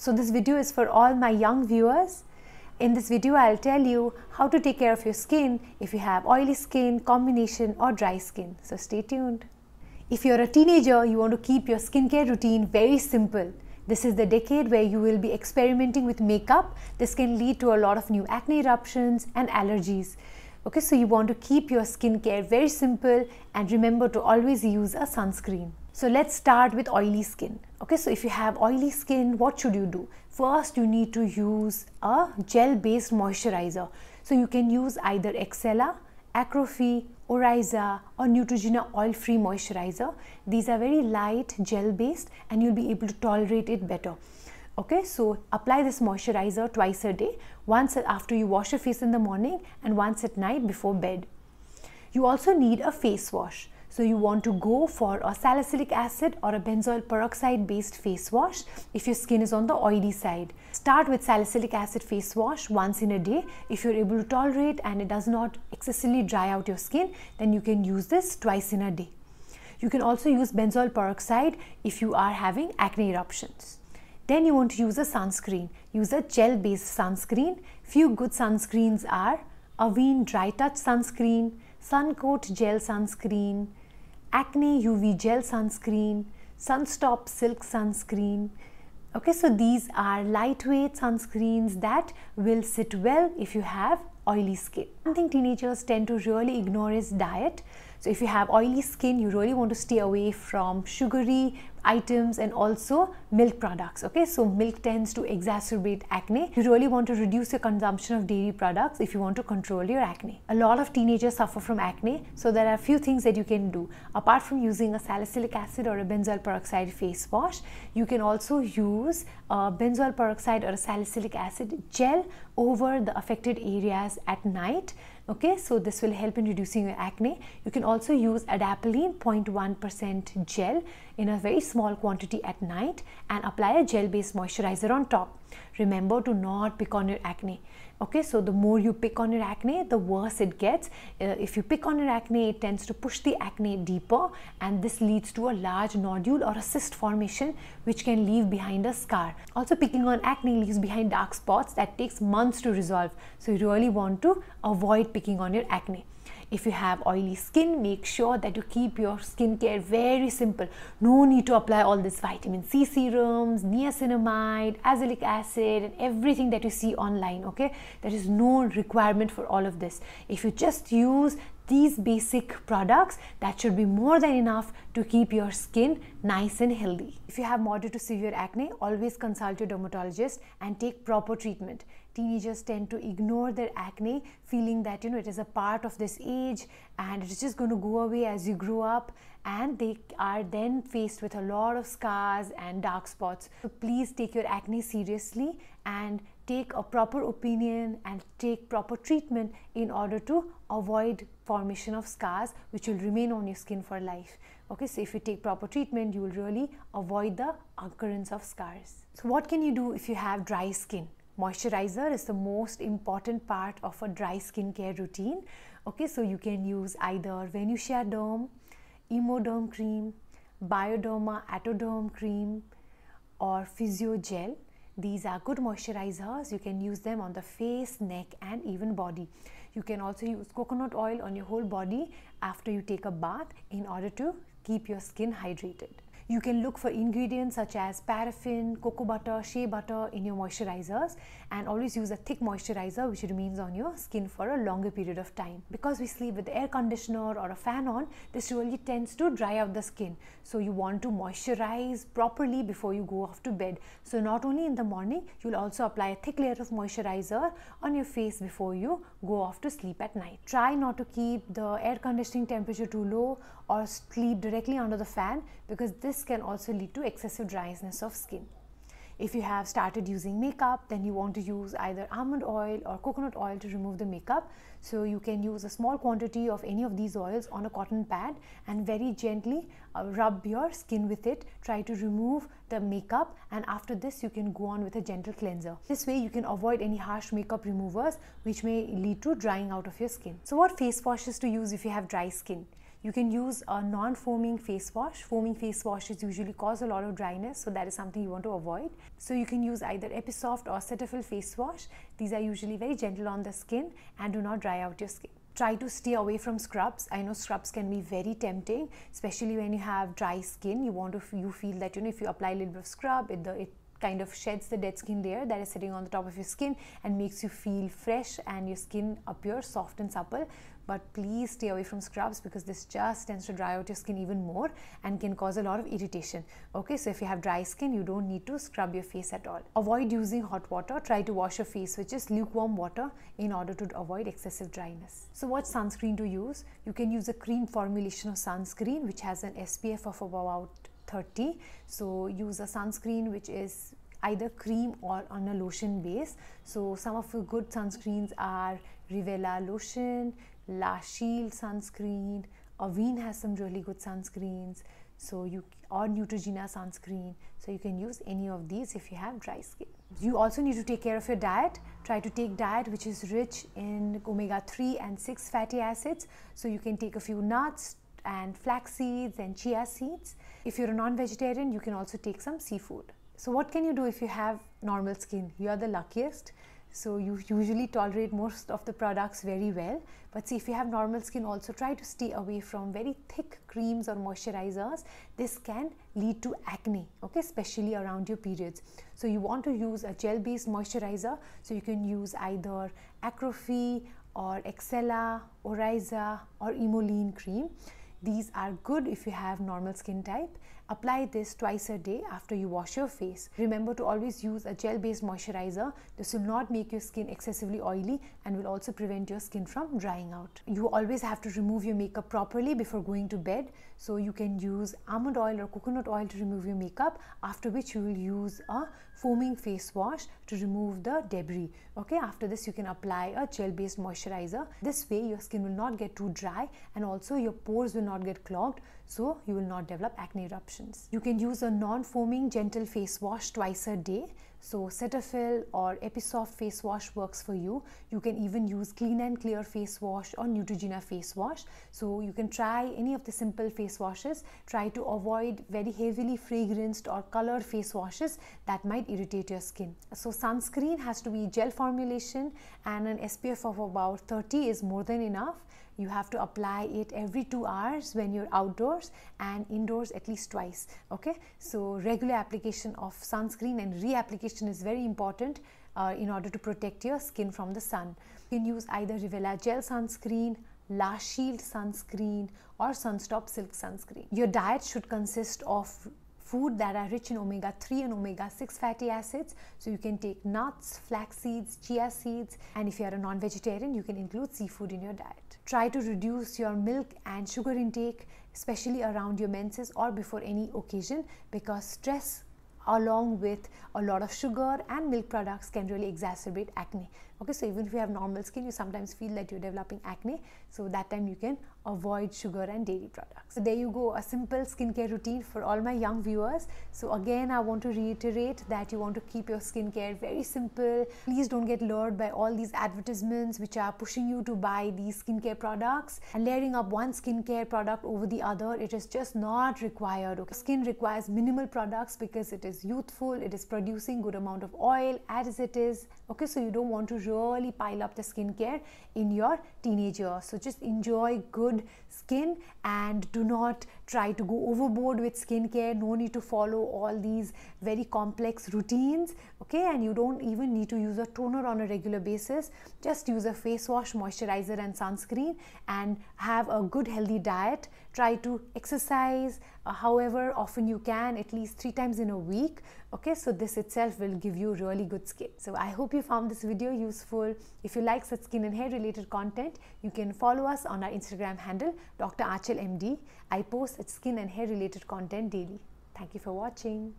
So this video is for all my young viewers. In this video, I'll tell you how to take care of your skin if you have oily skin, combination or dry skin. So stay tuned. If you're a teenager, you want to keep your skincare routine very simple. This is the decade where you will be experimenting with makeup. This can lead to a lot of new acne eruptions and allergies. Okay, so you want to keep your skincare very simple and remember to always use a sunscreen. So let's start with oily skin. Okay, so if you have oily skin, what should you do? First, you need to use a gel based moisturizer. So you can use either Excella, Acrofi, Oriza or Neutrogena oil-free moisturizer. These are very light gel based and you'll be able to tolerate it better. Okay, so apply this moisturizer twice a day, once after you wash your face in the morning and once at night before bed. You also need a face wash. So you want to go for a salicylic acid or a benzoyl peroxide based face wash if your skin is on the oily side. Start with salicylic acid face wash once in a day. If you're able to tolerate and it does not excessively dry out your skin, then you can use this twice in a day. You can also use benzoyl peroxide if you are having acne eruptions. Then you want to use a sunscreen. Use a gel based sunscreen. Few good sunscreens are Aveen Dry Touch Sunscreen, Suncoat Gel Sunscreen, acne UV gel sunscreen, Sunstop silk sunscreen. Okay, so these are lightweight sunscreens that will sit well if you have oily skin. One thing teenagers tend to really ignore is diet. So if you have oily skin, you really want to stay away from sugary, items and also milk products okay so milk tends to exacerbate acne you really want to reduce your consumption of dairy products if you want to control your acne a lot of teenagers suffer from acne so there are a few things that you can do apart from using a salicylic acid or a benzoyl peroxide face wash you can also use a benzoyl peroxide or salicylic acid gel over the affected areas at night okay so this will help in reducing your acne you can also use adapalene 0.1% gel in a very small quantity at night and apply a gel based moisturizer on top Remember to not pick on your acne. Okay, so the more you pick on your acne, the worse it gets. Uh, if you pick on your acne, it tends to push the acne deeper, and this leads to a large nodule or a cyst formation, which can leave behind a scar. Also, picking on acne leaves behind dark spots that takes months to resolve. So, you really want to avoid picking on your acne. If you have oily skin, make sure that you keep your skincare very simple. No need to apply all this vitamin C serums, niacinamide, azelaic acid and everything that you see online, okay? There is no requirement for all of this. If you just use these basic products that should be more than enough to keep your skin nice and healthy. If you have moderate to severe acne, always consult your dermatologist and take proper treatment teenagers tend to ignore their acne feeling that you know it is a part of this age and it's just going to go away as you grow up and they are then faced with a lot of scars and dark spots so please take your acne seriously and take a proper opinion and take proper treatment in order to avoid formation of scars which will remain on your skin for life okay so if you take proper treatment you will really avoid the occurrence of scars so what can you do if you have dry skin moisturizer is the most important part of a dry skincare routine okay so you can use either Venusia Derm, Emoderm cream, Bioderma Atoderm cream or Physio Gel these are good moisturizers you can use them on the face neck and even body you can also use coconut oil on your whole body after you take a bath in order to keep your skin hydrated you can look for ingredients such as paraffin, cocoa butter, shea butter in your moisturizers and always use a thick moisturizer which remains on your skin for a longer period of time. Because we sleep with air conditioner or a fan on, this really tends to dry out the skin. So you want to moisturize properly before you go off to bed. So not only in the morning, you'll also apply a thick layer of moisturizer on your face before you go off to sleep at night. Try not to keep the air conditioning temperature too low or sleep directly under the fan because this this can also lead to excessive dryness of skin. If you have started using makeup, then you want to use either almond oil or coconut oil to remove the makeup. So you can use a small quantity of any of these oils on a cotton pad and very gently uh, rub your skin with it. Try to remove the makeup and after this you can go on with a gentle cleanser. This way you can avoid any harsh makeup removers which may lead to drying out of your skin. So what face washes to use if you have dry skin? You can use a non-foaming face wash. Foaming face washes usually cause a lot of dryness, so that is something you want to avoid. So you can use either Episoft or Cetaphil face wash. These are usually very gentle on the skin and do not dry out your skin try to stay away from scrubs i know scrubs can be very tempting especially when you have dry skin you want to you feel that you know if you apply a little bit of scrub it, the, it kind of sheds the dead skin layer that is sitting on the top of your skin and makes you feel fresh and your skin appears soft and supple but please stay away from scrubs because this just tends to dry out your skin even more and can cause a lot of irritation okay so if you have dry skin you don't need to scrub your face at all avoid using hot water try to wash your face with just lukewarm water in order to avoid excessive dryness so what sunscreen to use you can use a cream formulation of sunscreen which has an spf of about 30 so use a sunscreen which is either cream or on a lotion base so some of the good sunscreens are Rivella lotion La Shield sunscreen Aveen has some really good sunscreens so you or Neutrogena sunscreen so you can use any of these if you have dry skin you also need to take care of your diet try to take diet which is rich in omega 3 and 6 fatty acids so you can take a few nuts and flax seeds and chia seeds. If you're a non-vegetarian, you can also take some seafood. So what can you do if you have normal skin? You are the luckiest. So you usually tolerate most of the products very well. But see, if you have normal skin also, try to stay away from very thick creams or moisturizers. This can lead to acne, okay, especially around your periods. So you want to use a gel-based moisturizer. So you can use either Acrofi or Excella, Oriza or Emoline cream. These are good if you have normal skin type Apply this twice a day after you wash your face. Remember to always use a gel based moisturizer. This will not make your skin excessively oily and will also prevent your skin from drying out. You always have to remove your makeup properly before going to bed. So you can use almond oil or coconut oil to remove your makeup, after which you will use a foaming face wash to remove the debris. Okay, after this, you can apply a gel based moisturizer. This way, your skin will not get too dry and also your pores will not get clogged, so you will not develop acne eruption options. You can use a non-foaming gentle face wash twice a day. So Cetaphil or Episoft face wash works for you. You can even use Clean and Clear face wash or Neutrogena face wash. So you can try any of the simple face washes. Try to avoid very heavily fragranced or colored face washes that might irritate your skin. So sunscreen has to be gel formulation and an SPF of about 30 is more than enough you have to apply it every two hours when you're outdoors and indoors at least twice okay so regular application of sunscreen and reapplication is very important uh, in order to protect your skin from the sun you can use either rivella gel sunscreen lash shield sunscreen or sunstop silk sunscreen your diet should consist of food that are rich in omega 3 and omega 6 fatty acids. So you can take nuts, flax seeds, chia seeds, and if you are a non vegetarian, you can include seafood in your diet. Try to reduce your milk and sugar intake, especially around your menses or before any occasion, because stress along with a lot of sugar and milk products can really exacerbate acne okay so even if you have normal skin you sometimes feel that you're developing acne so that time you can avoid sugar and dairy products. So there you go, a simple skincare routine for all my young viewers. So again, I want to reiterate that you want to keep your skincare very simple. Please don't get lured by all these advertisements which are pushing you to buy these skincare products and layering up one skincare product over the other. It is just not required. Okay? Skin requires minimal products because it is youthful, it is producing good amount of oil as it is. Okay, so you don't want to really pile up the skincare in your teenage years. So just enjoy good skin and do not try to go overboard with skincare no need to follow all these very complex routines okay and you don't even need to use a toner on a regular basis just use a face wash moisturizer and sunscreen and have a good healthy diet try to exercise uh, however often you can at least three times in a week okay so this itself will give you really good skin so i hope you found this video useful if you like such skin and hair related content you can follow us on our instagram handle dr archel md i post such skin and hair related content daily thank you for watching